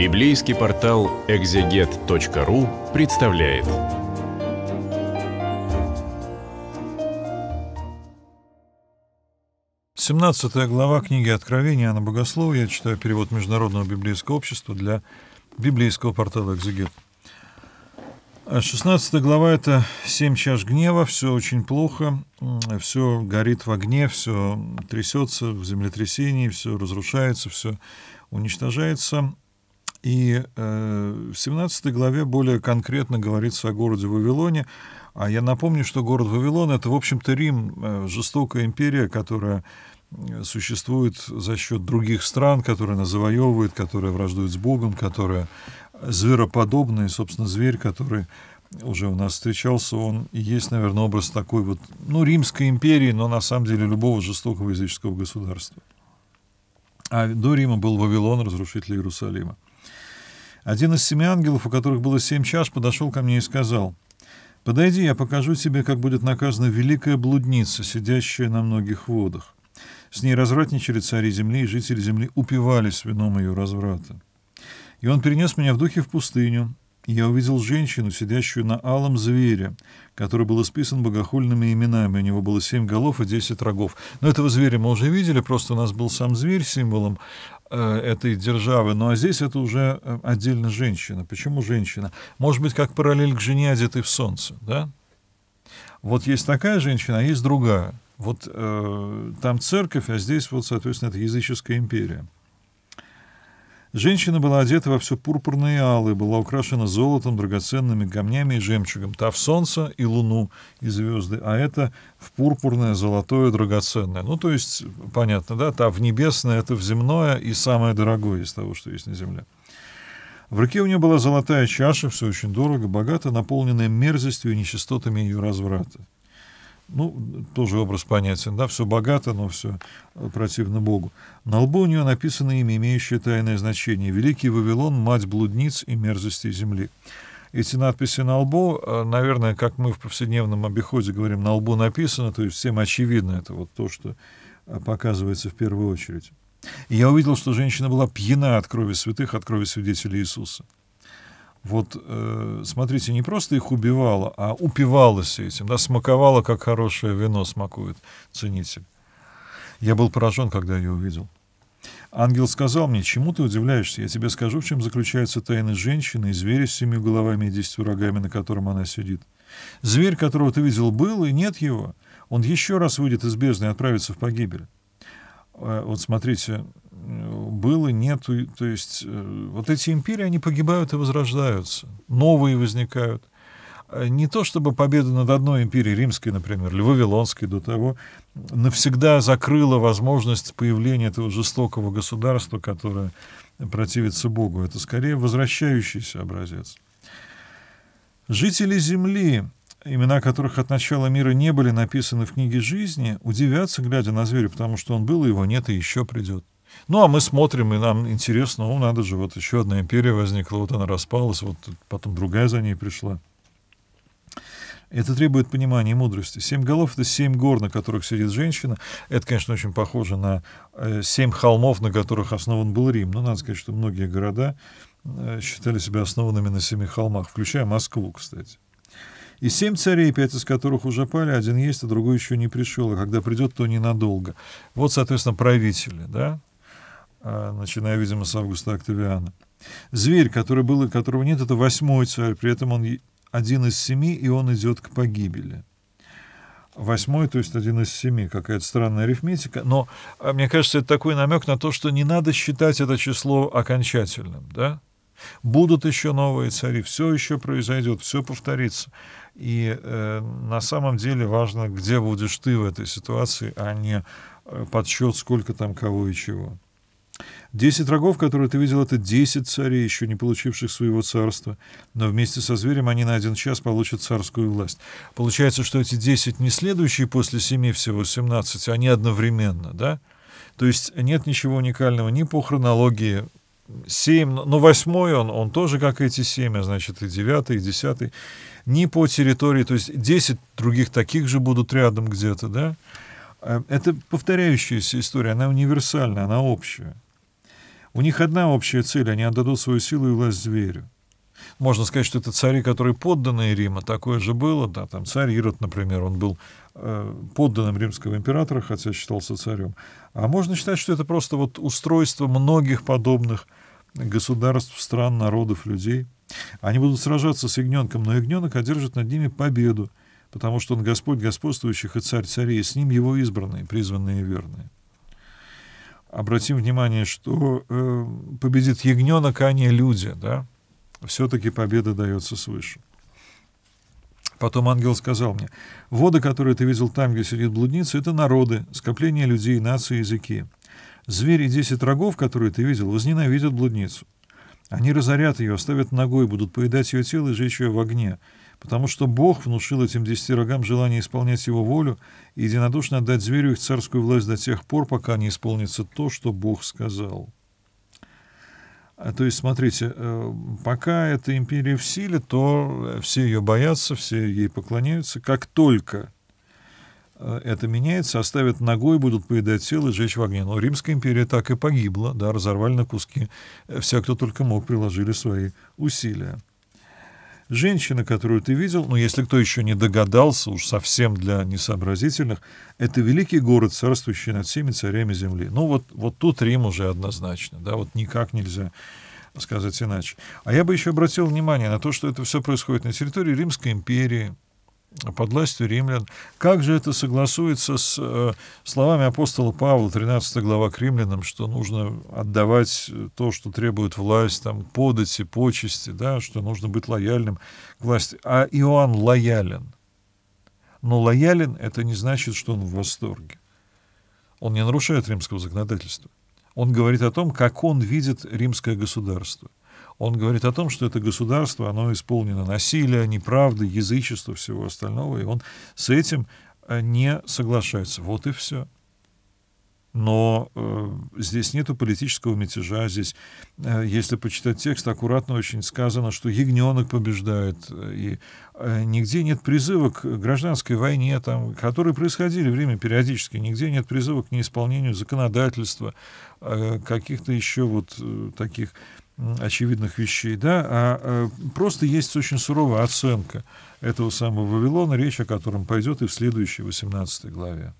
Библейский портал экзегет.ру представляет. Семнадцатая глава книги Откровения Анна Богослова. Я читаю перевод Международного библейского общества для библейского портала «Экзегет». 16 а глава — это «Семь чаш гнева», все очень плохо, все горит в огне, все трясется в землетрясении, все разрушается, все уничтожается. И э, в 17 главе более конкретно говорится о городе Вавилоне. А я напомню, что город Вавилон — это, в общем-то, Рим, э, жестокая империя, которая э, существует за счет других стран, которые она завоевывает, которые враждуют с Богом, которые звероподобные, собственно, зверь, который уже у нас встречался, он и есть, наверное, образ такой вот, ну, Римской империи, но на самом деле любого жестокого языческого государства. А до Рима был Вавилон, разрушитель Иерусалима. Один из семи ангелов, у которых было семь чаш, подошел ко мне и сказал, «Подойди, я покажу тебе, как будет наказана великая блудница, сидящая на многих водах». С ней развратничали цари земли, и жители земли упивались вином ее разврата. И он перенес меня в духе в пустыню, и я увидел женщину, сидящую на алом звере, который был исписан богохульными именами. У него было семь голов и десять рогов. Но этого зверя мы уже видели, просто у нас был сам зверь символом, Э, этой державы. Ну а здесь это уже э, отдельно женщина. Почему женщина? Может быть, как параллель к жене, одетой в солнце, да? Вот есть такая женщина, а есть другая. Вот э, там церковь, а здесь вот, соответственно, это языческая империя. Женщина была одета во все пурпурные и алые, была украшена золотом, драгоценными камнями и жемчугом, та в солнце и луну и звезды, а это в пурпурное, золотое, драгоценное. Ну, то есть, понятно, да, та в небесное, это в земное и самое дорогое из того, что есть на земле. В руке у нее была золотая чаша, все очень дорого, богато, наполненная мерзостью и нечистотами ее разврата ну, тоже образ понятен, да, все богато, но все противно Богу. На лбу у нее написано имя, имеющее тайное значение «Великий Вавилон, мать блудниц и мерзости земли». Эти надписи на лбу, э, наверное, как мы в повседневном обиходе говорим, на лбу написано, то есть всем очевидно, это вот то, что э, показывается в первую очередь. И я увидел, что женщина была пьяна от крови святых, от крови свидетелей Иисуса вот, э, смотрите, не просто их убивала, а упивалась этим, да, смаковала, как хорошее вино смакует ценитель. Я был поражен, когда ее увидел. Ангел сказал мне, чему ты удивляешься? Я тебе скажу, в чем заключаются тайны женщины и зверя с семью головами и десятью рогами, на котором она сидит. Зверь, которого ты видел, был, и нет его. Он еще раз выйдет из бездны и отправится в погибель. Э, вот смотрите, было, нет. То есть э, вот эти империи, они погибают и возрождаются. Новые возникают. Э, не то чтобы победа над одной империей, римской, например, или вавилонской до того, навсегда закрыла возможность появления этого жестокого государства, которое противится Богу. Это скорее возвращающийся образец. Жители Земли, имена которых от начала мира не были написаны в книге жизни, удивятся, глядя на зверя, потому что он был, и его нет и еще придет. Ну, а мы смотрим, и нам интересно, ну, надо же, вот еще одна империя возникла, вот она распалась, вот потом другая за ней пришла. Это требует понимания и мудрости. Семь голов — это семь гор, на которых сидит женщина. Это, конечно, очень похоже на э, семь холмов, на которых основан был Рим. Но надо сказать, что многие города э, считали себя основанными на семи холмах, включая Москву, кстати. И семь царей, пять из которых уже пали, один есть, а другой еще не пришел. а когда придет, то ненадолго. Вот, соответственно, правители, да, а, начиная, видимо, с Августа Октавиана. Зверь, который был и которого нет, это восьмой царь, при этом он один из семи, и он идет к погибели. Восьмой, то есть один из семи, какая-то странная арифметика. Но, а, мне кажется, это такой намек на то, что не надо считать это число окончательным, да? Будут еще новые цари, все еще произойдет, все повторится. И э, на самом деле важно, где будешь ты в этой ситуации, а не э, подсчет, сколько там кого и чего. Десять рогов, которые ты видел, это десять царей, еще не получивших своего царства, но вместе со зверем они на один час получат царскую власть. Получается, что эти десять не следующие после семи всего семнадцать, они одновременно, да? То есть нет ничего уникального ни по хронологии семь, но ну, восьмой он, он тоже как эти семь, а значит и девятый, и десятый, Ни по территории, то есть десять других таких же будут рядом где-то, да? Э, это повторяющаяся история, она универсальна, она общая. У них одна общая цель — они отдадут свою силу и власть зверю. Можно сказать, что это цари, которые подданные Рима. Такое же было, да, там царь Ирод, например, он был э, подданным римского императора, хотя считался царем. А можно считать, что это просто вот устройство многих подобных государств, стран, народов, людей. Они будут сражаться с ягненком, но ягненок одержит над ними победу, потому что он Господь господствующих и царь царей, с ним его избранные, призванные и верные обратим внимание, что э, победит ягненок, а не люди, да? Все-таки победа дается свыше. Потом ангел сказал мне, «Воды, которые ты видел там, где сидит блудница, это народы, скопление людей, нации, языки. Звери десять рогов, которые ты видел, возненавидят блудницу. Они разорят ее, оставят ногой, будут поедать ее тело и жечь ее в огне потому что Бог внушил этим десяти рогам желание исполнять его волю и единодушно отдать зверю их царскую власть до тех пор, пока не исполнится то, что Бог сказал. А, то есть, смотрите, э, пока эта империя в силе, то э, все ее боятся, все ей поклоняются. Как только э, это меняется, оставят ногой, будут поедать тело и жечь в огне. Но Римская империя так и погибла, да, разорвали на куски. Все, кто только мог, приложили свои усилия. Женщина, которую ты видел, ну, если кто еще не догадался, уж совсем для несообразительных, это великий город, царствующий над всеми царями земли. Ну, вот, вот тут Рим уже однозначно, да, вот никак нельзя сказать иначе. А я бы еще обратил внимание на то, что это все происходит на территории Римской империи, под властью римлян. Как же это согласуется с э, словами апостола Павла, 13 глава к римлянам, что нужно отдавать то, что требует власть, там, подати, почести, да, что нужно быть лояльным к власти. А Иоанн лоялен. Но лоялен — это не значит, что он в восторге. Он не нарушает римского законодательства. Он говорит о том, как он видит римское государство он говорит о том, что это государство, оно исполнено насилия, неправды, язычества, всего остального, и он с этим э, не соглашается. Вот и все. Но э, здесь нету политического мятежа. Здесь, э, если почитать текст, аккуратно очень сказано, что ягненок побеждает. Э, и э, нигде нет призыва к гражданской войне, там, которые происходили время периодически. Нигде нет призыва к неисполнению законодательства, э, каких-то еще вот э, таких очевидных вещей, да, а э, просто есть очень суровая оценка этого самого Вавилона, речь о котором пойдет и в следующей 18 главе.